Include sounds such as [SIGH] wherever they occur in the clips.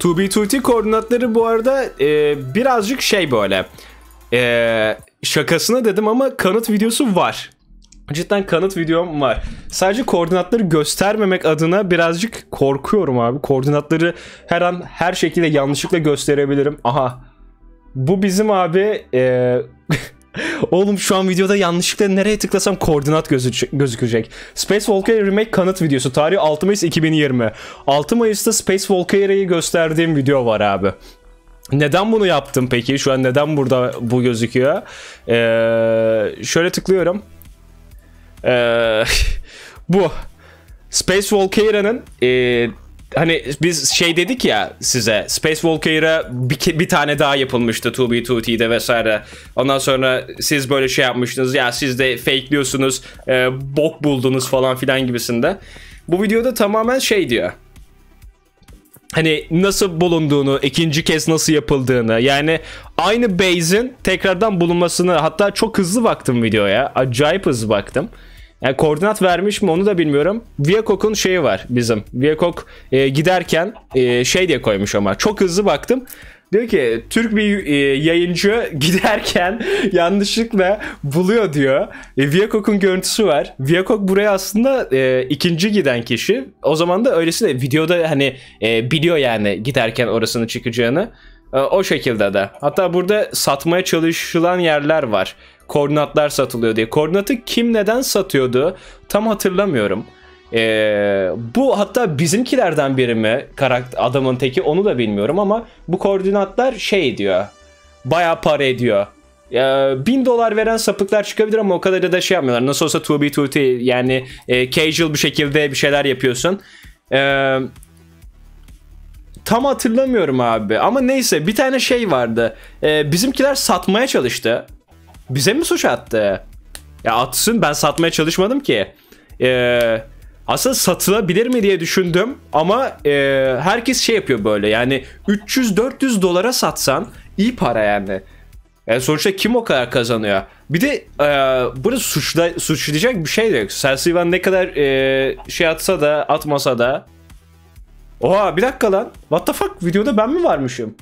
2B2T koordinatları bu arada e, birazcık şey böyle. E, şakasına dedim ama kanıt videosu var. Cidden kanıt videom var. Sadece koordinatları göstermemek adına birazcık korkuyorum abi. Koordinatları her an her şekilde yanlışlıkla gösterebilirim. Aha. Bu bizim abi... E, [LAUGHS] Oğlum şu an videoda yanlışlıkla nereye tıklasam koordinat gözü gözükecek. Space Volcano Remake kanıt videosu. Tarih 6 Mayıs 2020. 6 Mayıs'ta Space Volcano'yu gösterdiğim video var abi. Neden bunu yaptım peki? Şu an neden burada bu gözüküyor? Ee, şöyle tıklıyorum. Ee, [LAUGHS] bu. Space Volcano'nın... Ee, hani biz şey dedik ya size Space Volcaire'a bir, bir tane daha yapılmıştı 2B2T'de vesaire. Ondan sonra siz böyle şey yapmıştınız ya siz de fakeliyorsunuz e, bok buldunuz falan filan gibisinde. Bu videoda tamamen şey diyor hani nasıl bulunduğunu, ikinci kez nasıl yapıldığını yani aynı base'in tekrardan bulunmasını hatta çok hızlı baktım videoya. Acayip hızlı baktım. Yani koordinat vermiş mi onu da bilmiyorum. Viacoc'un şeyi var bizim. Viacoc e, giderken e, şey diye koymuş ama çok hızlı baktım. Diyor ki Türk bir e, yayıncı [LAUGHS] giderken yanlışlıkla buluyor diyor. E, Viacoc'un görüntüsü var. Viacoc buraya aslında e, ikinci giden kişi. O zaman da öylesine videoda hani e, biliyor yani giderken orasını çıkacağını. E, o şekilde de. Hatta burada satmaya çalışılan yerler var koordinatlar satılıyor diye. Koordinatı kim neden satıyordu tam hatırlamıyorum. Ee, bu hatta bizimkilerden biri mi karakter, adamın teki onu da bilmiyorum ama bu koordinatlar şey diyor. Baya para ediyor. Ee, bin dolar veren sapıklar çıkabilir ama o kadar da şey yapmıyorlar. Nasıl olsa 2B2T yani e, casual bir şekilde bir şeyler yapıyorsun. Eee tam hatırlamıyorum abi ama neyse bir tane şey vardı. Ee, bizimkiler satmaya çalıştı bize mi suç attı? Ya atsın ben satmaya çalışmadım ki. Eee... Aslında satılabilir mi diye düşündüm ama e, herkes şey yapıyor böyle yani 300-400 dolara satsan iyi para yani. yani. E, sonuçta kim o kadar kazanıyor? Bir de e, burada suçla, suçlayacak bir şey de yok. Sersivan ne kadar e, şey atsa da atmasa da. Oha bir dakika lan. What the fuck videoda ben mi varmışım?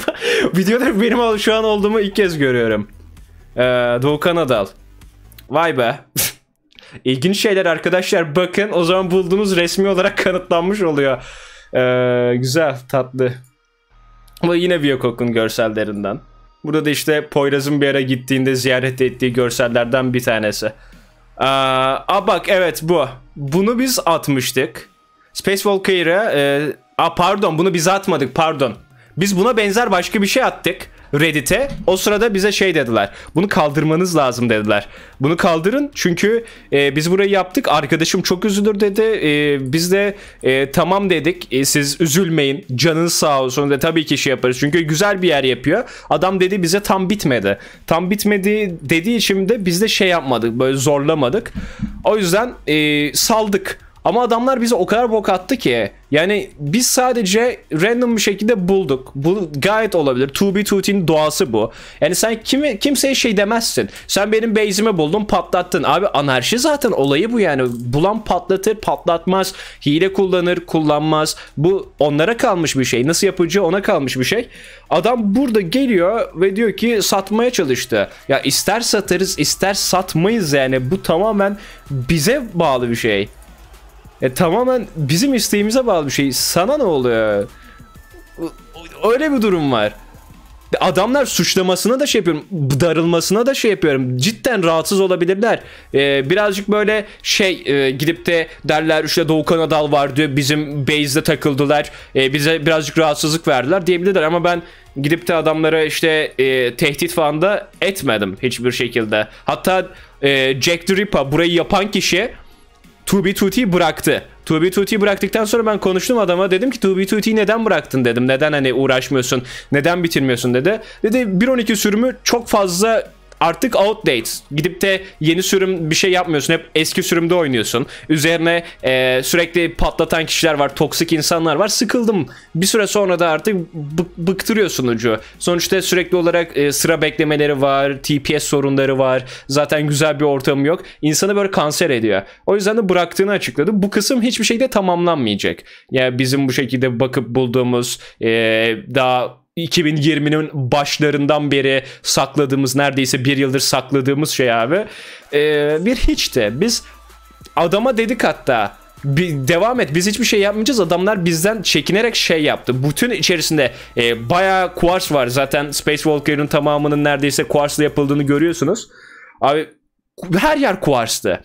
[LAUGHS] Videoda benim şu an olduğumu ilk kez görüyorum. Ee, Doğukan Adal. Vay be. [LAUGHS] İlginç şeyler arkadaşlar bakın o zaman bulduğunuz resmi olarak [LAUGHS] kanıtlanmış oluyor. Ee, güzel tatlı. Ama yine Biyokok'un görsellerinden. Burada da işte Poyraz'ın bir ara gittiğinde ziyaret ettiği görsellerden bir tanesi. Ee, a bak evet bu. Bunu biz atmıştık. Space Walker'a e, a, pardon bunu biz atmadık pardon. Biz buna benzer başka bir şey attık Reddit'e. O sırada bize şey dediler. Bunu kaldırmanız lazım dediler. Bunu kaldırın çünkü e, biz burayı yaptık. Arkadaşım çok üzülür dedi. E, biz de e, tamam dedik. E, siz üzülmeyin. Canın sağ olsun de tabii ki şey yaparız. Çünkü güzel bir yer yapıyor. Adam dedi bize tam bitmedi. Tam bitmedi dediği için de biz de şey yapmadık. Böyle zorlamadık. O yüzden e, saldık. Ama adamlar bize o kadar bok attı ki. Yani biz sadece random bir şekilde bulduk. Bu gayet olabilir. 2 b 2 doğası bu. Yani sen kimi, kimseye şey demezsin. Sen benim base'imi buldun patlattın. Abi anarşi zaten olayı bu yani. Bulan patlatır patlatmaz. Hile kullanır kullanmaz. Bu onlara kalmış bir şey. Nasıl yapacağı ona kalmış bir şey. Adam burada geliyor ve diyor ki satmaya çalıştı. Ya ister satarız ister satmayız yani. Bu tamamen bize bağlı bir şey. E, tamamen bizim isteğimize bağlı bir şey. Sana ne oluyor? Öyle bir durum var. Adamlar suçlamasına da şey yapıyorum. Darılmasına da şey yapıyorum. Cidden rahatsız olabilirler. Ee, birazcık böyle şey e, gidip de derler işte Doğukan Adal var diyor. Bizim base'de takıldılar. E, bize birazcık rahatsızlık verdiler diyebilirler. Ama ben gidip de adamlara işte e, tehdit falan da etmedim hiçbir şekilde. Hatta e, Jack the Ripper burayı yapan kişi 2B2T bıraktı. 2B2T bıraktıktan sonra ben konuştum adama dedim ki 2B2T neden bıraktın dedim. Neden hani uğraşmıyorsun? Neden bitirmiyorsun dedi. Dedi 1.12 sürümü çok fazla artık outdates Gidip de yeni sürüm bir şey yapmıyorsun. Hep eski sürümde oynuyorsun. Üzerine e, sürekli patlatan kişiler var. Toksik insanlar var. Sıkıldım. Bir süre sonra da artık bıktırıyorsun ucu. Sonuçta sürekli olarak e, sıra beklemeleri var. TPS sorunları var. Zaten güzel bir ortam yok. İnsanı böyle kanser ediyor. O yüzden de bıraktığını açıkladı. Bu kısım hiçbir şeyde tamamlanmayacak. Yani bizim bu şekilde bakıp bulduğumuz e, daha 2020'nin başlarından beri sakladığımız neredeyse bir yıldır sakladığımız şey abi ee, bir hiç de biz adama dedik hatta bir, devam et biz hiçbir şey yapmayacağız adamlar bizden çekinerek şey yaptı bütün içerisinde e, bayağı quartz var zaten Space Walker'ın tamamının neredeyse quartzla yapıldığını görüyorsunuz abi her yer kuarstı.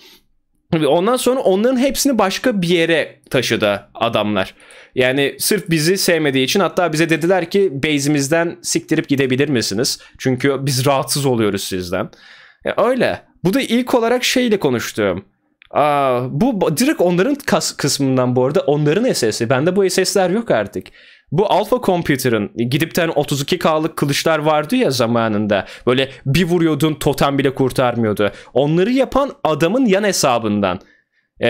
Ondan sonra onların hepsini başka bir yere taşıdı adamlar. Yani sırf bizi sevmediği için hatta bize dediler ki base'imizden siktirip gidebilir misiniz? Çünkü biz rahatsız oluyoruz sizden. Ya e, öyle. Bu da ilk olarak şeyle konuştuğum. Aa, bu direkt onların kas kısmından bu arada onların SS'i. Bende bu SS'ler yok artık. Bu Alpha Computer'ın gidip de 32K'lık kılıçlar vardı ya zamanında. Böyle bir vuruyordun totem bile kurtarmıyordu. Onları yapan adamın yan hesabından. Ee,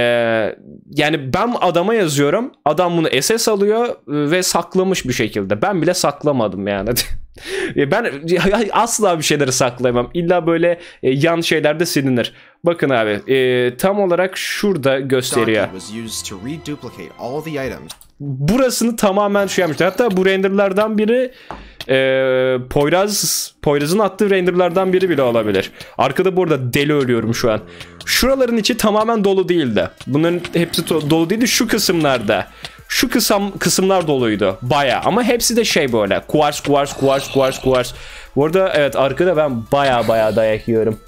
yani ben adama yazıyorum. Adam bunu SS alıyor ıı, ve saklamış bir şekilde. Ben bile saklamadım yani. [LAUGHS] ben asla bir şeyleri saklayamam. İlla böyle e, yan şeylerde silinir. Bakın abi e, tam olarak şurada gösteriyor burasını tamamen şey yapmışlar. Hatta bu renderlardan biri e, Poyraz Poyraz'ın attığı renderlardan biri bile olabilir. Arkada burada deli ölüyorum şu an. Şuraların içi tamamen dolu değildi. Bunların hepsi dolu değildi şu kısımlarda. Şu kısım kısımlar doluydu baya ama hepsi de şey böyle kuars kuars kuars kuars kuars. Bu arada evet arkada ben baya baya dayak yiyorum.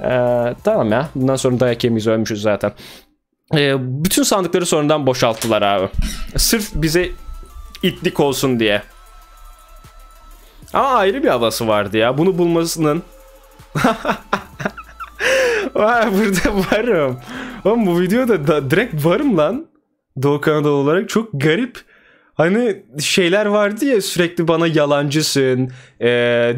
Ee, tamam ya bundan sonra dayak yemeyiz ölmüşüz zaten. E, bütün sandıkları sonradan boşalttılar abi. Sırf bize itlik olsun diye. Ama ayrı bir havası vardı ya. Bunu bulmasının... [LAUGHS] Vay burada varım. Oğlum bu videoda da direkt varım lan. Doğu Kanadalı olarak çok garip Hani şeyler vardı ya sürekli bana yalancısın, e,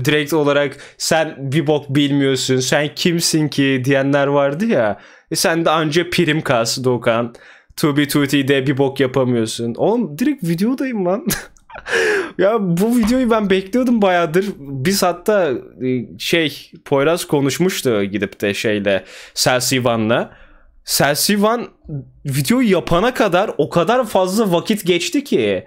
direkt olarak sen bir bok bilmiyorsun, sen kimsin ki diyenler vardı ya. E sen de anca prim kas Doğukan. 2B2T'de bir bok yapamıyorsun. Oğlum direkt videodayım lan. [LAUGHS] ya bu videoyu ben bekliyordum bayağıdır. Biz hatta şey Poyraz konuşmuştu gidip de şeyle Selsivan'la. Celsi videoyu yapana kadar o kadar fazla vakit geçti ki.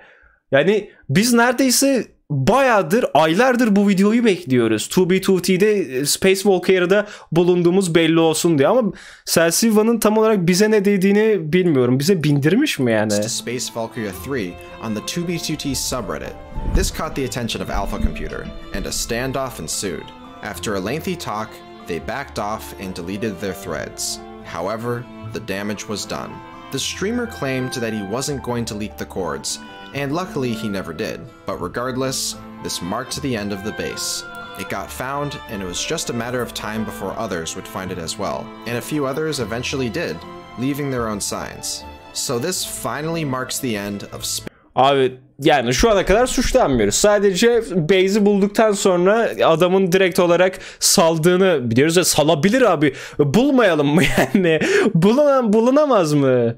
Yani biz neredeyse bayağıdır, aylardır bu videoyu bekliyoruz. 2B2T'de e, Space Volcano'da bulunduğumuz belli olsun diye ama Celsiva'nın tam olarak bize ne dediğini bilmiyorum. Bize bindirmiş mi yani? Space Valkyria 3 on the 2B2T subreddit. This caught the attention of Alpha Computer and a standoff ensued. After a lengthy talk, they backed off and deleted their threads. However, the damage was done. The streamer claimed that he wasn't going to leak the cords, and luckily he never did, but regardless, this marked the end of the base. It got found, and it was just a matter of time before others would find it as well, and a few others eventually did, leaving their own signs. So this finally marks the end of Space Abi yani şu ana kadar suçlanmıyoruz. Sadece Baze'i bulduktan sonra adamın direkt olarak saldığını biliyoruz ya salabilir abi. Bulmayalım mı [LAUGHS] yani? Bulunan bulunamaz mı?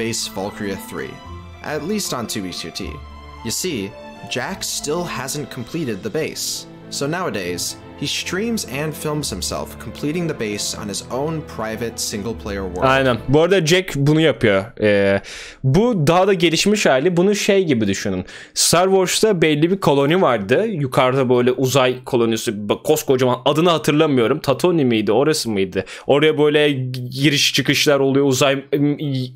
Base Valkyria 3. At least on 2 b You see, Jack still hasn't completed the base. So nowadays, He streams and films himself, completing the base on his own private single player world. Aynen. Bu arada Jack bunu yapıyor. Ee, bu daha da gelişmiş hali. Bunu şey gibi düşünün. Star Wars'ta belli bir koloni vardı. Yukarıda böyle uzay kolonisi koskocaman adını hatırlamıyorum. Tatooine miydi? Orası mıydı? Oraya böyle giriş çıkışlar oluyor. Uzay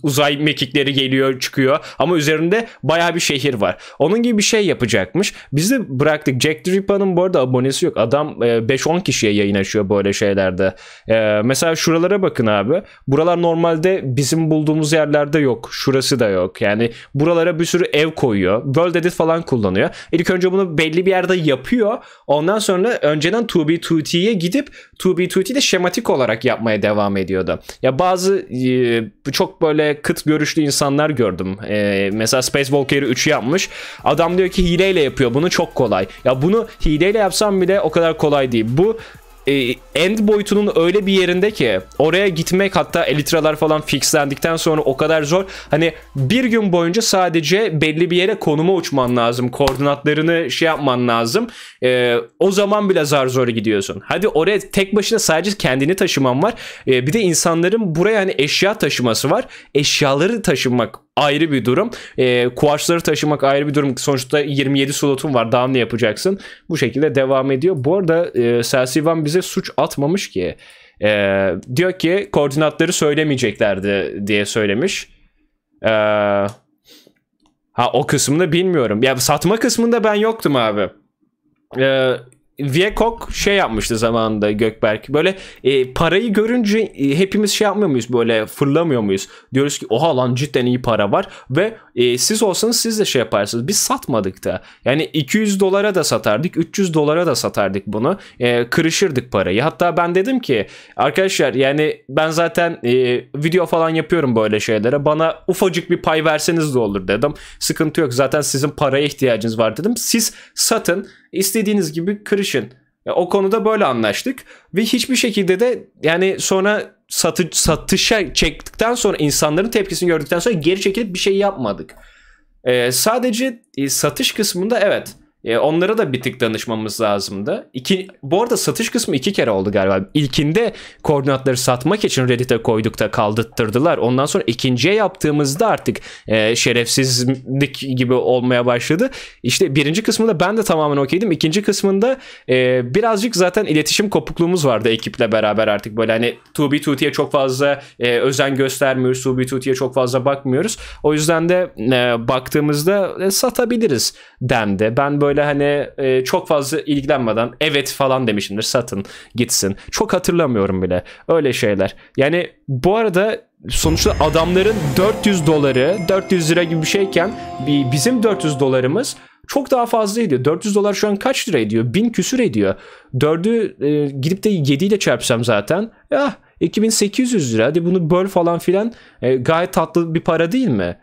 uzay mekikleri geliyor, çıkıyor. Ama üzerinde baya bir şehir var. Onun gibi bir şey yapacakmış. Biz de bıraktık. Jack Drippa'nın bu arada abonesi yok. Adam e, 5-10 kişiye yayın açıyor böyle şeylerde. E, mesela şuralara bakın abi. Buralar normalde bizim bulduğumuz yerlerde yok. Şurası da yok. Yani buralara bir sürü ev koyuyor. World Edit falan kullanıyor. İlk önce bunu belli bir yerde yapıyor. Ondan sonra önceden 2B2T'ye gidip 2B2T'de şematik olarak yapmaya devam ediyordu. Ya bazı e, çok böyle kıt görüşlü insanlar gördüm. E, mesela Spacewalker'ı 3'ü yapmış. Adam diyor ki hileyle yapıyor bunu çok kolay. Ya bunu hileyle yapsam bile o kadar kolay ID. Bu e, end boyutunun öyle bir yerinde ki oraya gitmek hatta elitralar falan fixlendikten sonra o kadar zor. Hani bir gün boyunca sadece belli bir yere konuma uçman lazım. Koordinatlarını şey yapman lazım. E, o zaman bile zar zor gidiyorsun. Hadi oraya tek başına sadece kendini taşıman var. E, bir de insanların buraya hani eşya taşıması var. Eşyaları taşımak ayrı bir durum. E, kuaşları taşımak ayrı bir durum. Sonuçta 27 slotun var. Daha ne yapacaksın? Bu şekilde devam ediyor. Bu arada e, Selsivan bize bize suç atmamış ki. Ee, diyor ki koordinatları söylemeyeceklerdi diye söylemiş. Ee, ha o kısmını bilmiyorum. Ya satma kısmında ben yoktum abi. Ee, Viekok şey yapmıştı zamanında Gökberk. Böyle e, parayı görünce e, hepimiz şey yapmıyor muyuz böyle fırlamıyor muyuz? Diyoruz ki oha lan cidden iyi para var ve e, siz olsanız siz de şey yaparsınız. Biz satmadık da. Yani 200 dolara da satardık, 300 dolara da satardık bunu. E, kırışırdık parayı. Hatta ben dedim ki arkadaşlar yani ben zaten e, video falan yapıyorum böyle şeylere. Bana ufacık bir pay verseniz de olur dedim. Sıkıntı yok. Zaten sizin paraya ihtiyacınız var dedim. Siz satın İstediğiniz gibi kırışın. E, o konuda böyle anlaştık ve hiçbir şekilde de yani sonra satı, satışa çektikten sonra insanların tepkisini gördükten sonra geri çekilip bir şey yapmadık. Ee, sadece e, satış kısmında evet e, onlara da bir tık danışmamız lazımdı. İki, bu arada satış kısmı iki kere oldu galiba. İlkinde koordinatları satmak için Reddit'e koyduk da kaldırttırdılar. Ondan sonra ikinciye yaptığımızda artık e, şerefsizlik gibi olmaya başladı. İşte birinci kısmında ben de tamamen okeydim. İkinci kısmında e, birazcık zaten iletişim kopukluğumuz vardı ekiple beraber artık. Böyle hani 2B2T'ye çok fazla e, özen göstermiyoruz. 2B2T'ye çok fazla bakmıyoruz. O yüzden de e, baktığımızda e, satabiliriz dendi. Ben böyle böyle hani e, çok fazla ilgilenmeden evet falan demişimdir satın gitsin. Çok hatırlamıyorum bile öyle şeyler. Yani bu arada sonuçta adamların 400 doları 400 lira gibi bir şeyken bizim 400 dolarımız çok daha fazla 400 dolar şu an kaç lira ediyor? 1000 küsür ediyor. 4'ü e, gidip de 7 ile çarpsam zaten ah, ya 2800 lira hadi bunu böl falan filan e, gayet tatlı bir para değil mi?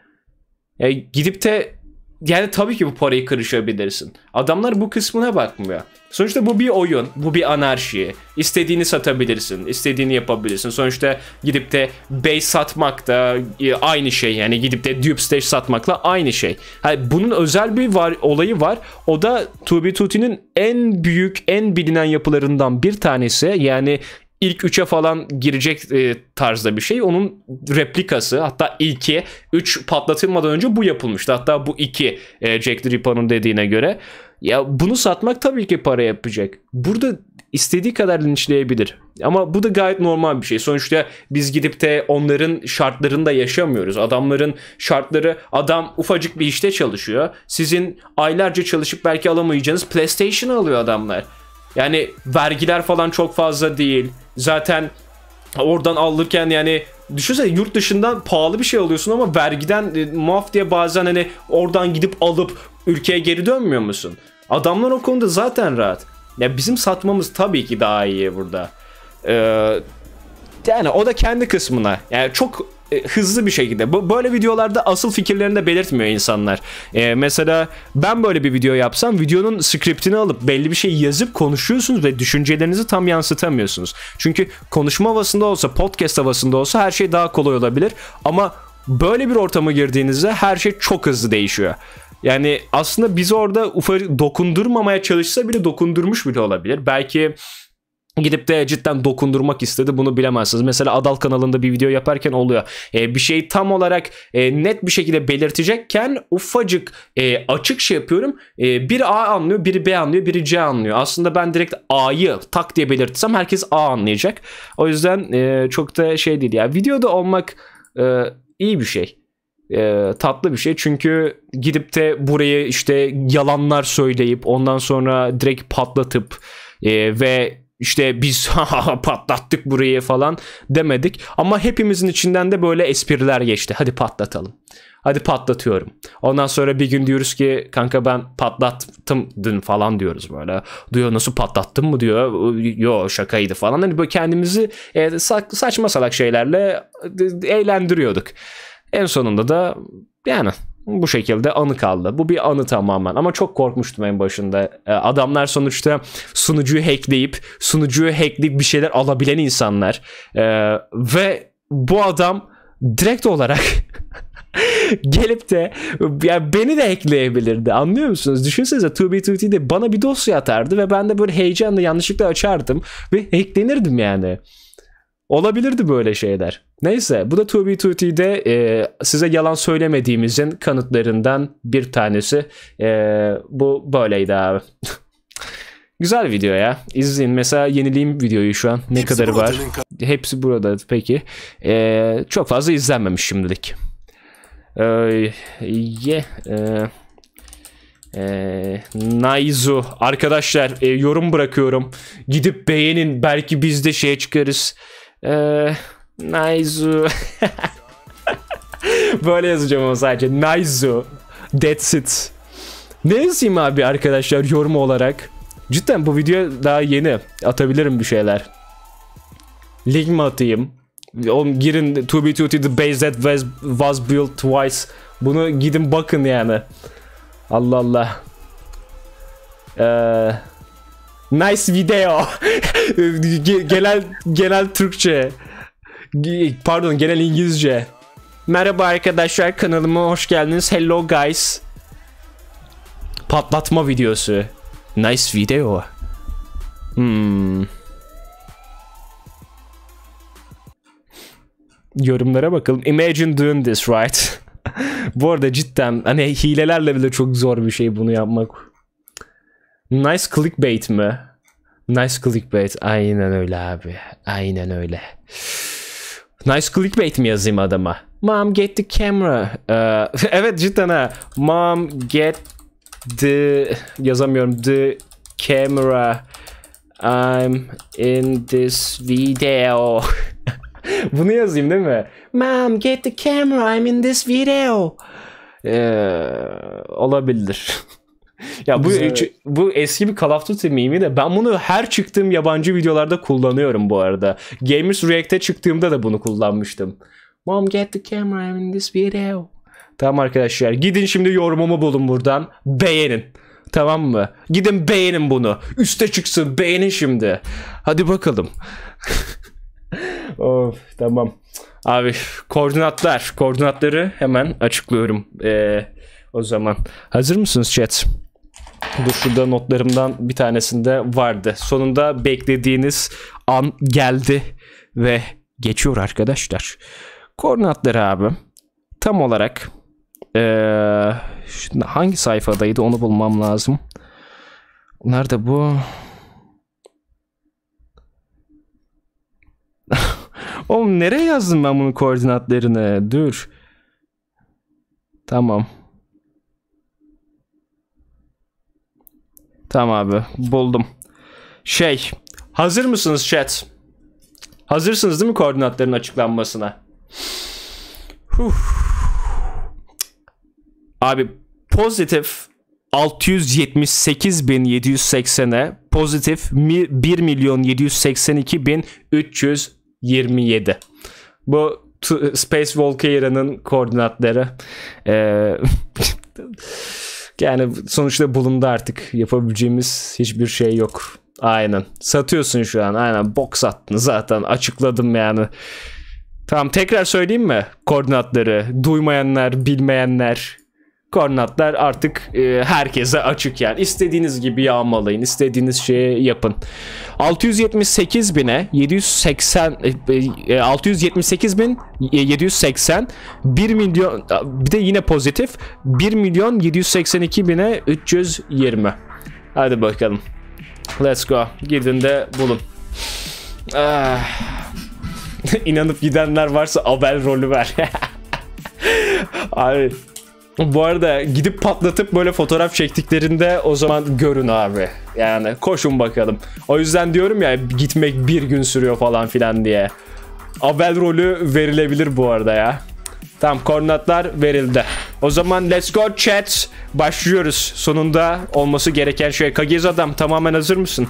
E, gidip de yani tabii ki bu parayı kırışabilirsin. Adamlar bu kısmına bakmıyor. Sonuçta bu bir oyun, bu bir anarşi. İstediğini satabilirsin, istediğini yapabilirsin. Sonuçta gidip de base satmak da e, aynı şey. Yani gidip de dupe stage satmakla aynı şey. Yani bunun özel bir var, olayı var. O da 2 b en büyük, en bilinen yapılarından bir tanesi. Yani ilk 3'e falan girecek e, tarzda bir şey. Onun replikası hatta ilki 3 patlatılmadan önce bu yapılmıştı. Hatta bu 2 e, Jack the Ripper'ın dediğine göre. Ya bunu satmak tabii ki para yapacak. Burada istediği kadar linçleyebilir. Ama bu da gayet normal bir şey. Sonuçta biz gidip de onların şartlarında yaşamıyoruz. Adamların şartları adam ufacık bir işte çalışıyor. Sizin aylarca çalışıp belki alamayacağınız PlayStation alıyor adamlar. Yani vergiler falan çok fazla değil. Zaten oradan alırken yani Düşünsene yurt dışından pahalı bir şey alıyorsun ama vergiden e, muaf diye bazen hani oradan gidip alıp ülkeye geri dönmüyor musun? Adamlar o konuda zaten rahat. Ya bizim satmamız tabii ki daha iyi burada. Ee, yani o da kendi kısmına. Yani çok e, hızlı bir şekilde. Bu, böyle videolarda asıl fikirlerini de belirtmiyor insanlar. E, mesela ben böyle bir video yapsam videonun skriptini alıp belli bir şey yazıp konuşuyorsunuz ve düşüncelerinizi tam yansıtamıyorsunuz. Çünkü konuşma havasında olsa, podcast havasında olsa her şey daha kolay olabilir. Ama böyle bir ortama girdiğinizde her şey çok hızlı değişiyor. Yani aslında biz orada ufak dokundurmamaya çalışsa bile dokundurmuş bile olabilir. Belki gidip de cidden dokundurmak istedi bunu bilemezsiniz. Mesela Adal kanalında bir video yaparken oluyor. E, bir şeyi tam olarak e, net bir şekilde belirtecekken ufacık e, açık şey yapıyorum. E, biri A anlıyor, biri B anlıyor, biri C anlıyor. Aslında ben direkt A'yı tak diye belirtsem herkes A anlayacak. O yüzden e, çok da şey değil ya. Yani videoda olmak e, iyi bir şey e, tatlı bir şey. Çünkü gidip de burayı işte yalanlar söyleyip ondan sonra direkt patlatıp e, ve işte biz [LAUGHS] patlattık burayı falan demedik. Ama hepimizin içinden de böyle espriler geçti. Hadi patlatalım. Hadi patlatıyorum. Ondan sonra bir gün diyoruz ki kanka ben patlattım dün falan diyoruz böyle. Diyor nasıl patlattın mı diyor. Yo şakaydı falan. Hani böyle kendimizi e, saçma salak şeylerle e, eğlendiriyorduk. En sonunda da yani bu şekilde anı kaldı. Bu bir anı tamamen ama çok korkmuştum en başında. Ee, adamlar sonuçta sunucuyu hackleyip sunucuyu hackleyip bir şeyler alabilen insanlar ee, ve bu adam direkt olarak [LAUGHS] gelip de yani beni de hackleyebilirdi anlıyor musunuz? Düşünsenize 2B2T bana bir dosya atardı ve ben de böyle heyecanla yanlışlıkla açardım ve hacklenirdim yani. Olabilirdi böyle şeyler. Neyse bu da 2B2T'de e, size yalan söylemediğimizin kanıtlarından bir tanesi. E, bu böyleydi abi. [LAUGHS] Güzel video ya. İzleyin. Mesela yenileyim videoyu şu an. Ne Hepsi kadarı var? Hepsi burada. Peki. E, çok fazla izlenmemiş şimdilik. E, ye, e, e, Naizu arkadaşlar e, yorum bırakıyorum. Gidip beğenin belki biz de şeye çıkarız. Ee, Naizu. [LAUGHS] Böyle yazacağım ama sadece. Naizu. That's it. Ne yazayım abi arkadaşlar yorum olarak? Cidden bu video daha yeni. Atabilirim bir şeyler. Link mi atayım? Oğlum girin to be to the base that was, was built twice. Bunu gidin bakın yani. Allah Allah. Eee... Nice video. [LAUGHS] genel genel Türkçe. Pardon genel İngilizce. Merhaba arkadaşlar kanalıma hoş geldiniz. Hello guys. Patlatma videosu. Nice video. Hmm. Yorumlara bakalım. Imagine doing this right. [LAUGHS] Bu arada cidden hani hilelerle bile çok zor bir şey bunu yapmak. Nice clickbait mi? Nice clickbait. Aynen öyle abi. Aynen öyle. Nice clickbait mi yazayım adama? Mom get the camera. Ee, [LAUGHS] evet cidden ha. Mom get the yazamıyorum the camera. I'm in this video. [LAUGHS] Bunu yazayım değil mi? Mom get the camera. I'm in this video. Ee, olabilir. [LAUGHS] Ya bu Güzel. bu eski bir Call of Duty mimi de ben bunu her çıktığım yabancı videolarda kullanıyorum bu arada. Gamers React'e çıktığımda da bunu kullanmıştım. Mom get the camera I'm in this video. Tamam arkadaşlar gidin şimdi yorumumu bulun buradan. Beğenin. Tamam mı? Gidin beğenin bunu. Üste çıksın beğenin şimdi. Hadi bakalım. [LAUGHS] of tamam. Abi koordinatlar. Koordinatları hemen açıklıyorum. Ee, o zaman hazır mısınız chat? Dur şurada notlarımdan bir tanesinde vardı. Sonunda beklediğiniz an geldi ve geçiyor arkadaşlar. Koordinatları abi tam olarak ee, hangi sayfadaydı onu bulmam lazım. Nerede bu? [LAUGHS] Oğlum nereye yazdım ben bunun koordinatlarını? Dur. Tamam. Tamam abi buldum. Şey hazır mısınız chat? Hazırsınız değil mi koordinatların açıklanmasına? Uf. Abi pozitif 678.780'e pozitif 1 milyon 782 Bu Space Volcano'nın koordinatları. Ee, [LAUGHS] Yani sonuçta bulundu artık. Yapabileceğimiz hiçbir şey yok. Aynen. Satıyorsun şu an. Aynen. Box attın zaten. Açıkladım yani. Tamam tekrar söyleyeyim mi? Koordinatları. Duymayanlar, bilmeyenler koordinatlar artık e, herkese açık yani. İstediğiniz gibi yağmalayın, istediğiniz şeyi yapın. 678 bine 780 e, 678 e, e, bin 780 e, 1 milyon bir de yine pozitif 1 milyon 782 bine 320. Hadi bakalım. Let's go. Gidin de bulun. Ah. [LAUGHS] İnanıp gidenler varsa Abel rolü ver. Abi [LAUGHS] Bu arada gidip patlatıp böyle fotoğraf çektiklerinde o zaman görün abi. Yani koşun bakalım. O yüzden diyorum ya gitmek bir gün sürüyor falan filan diye. Abel rolü verilebilir bu arada ya. Tamam koordinatlar verildi. O zaman let's go chat. Başlıyoruz. Sonunda olması gereken şey. Kagiz adam tamamen hazır mısın?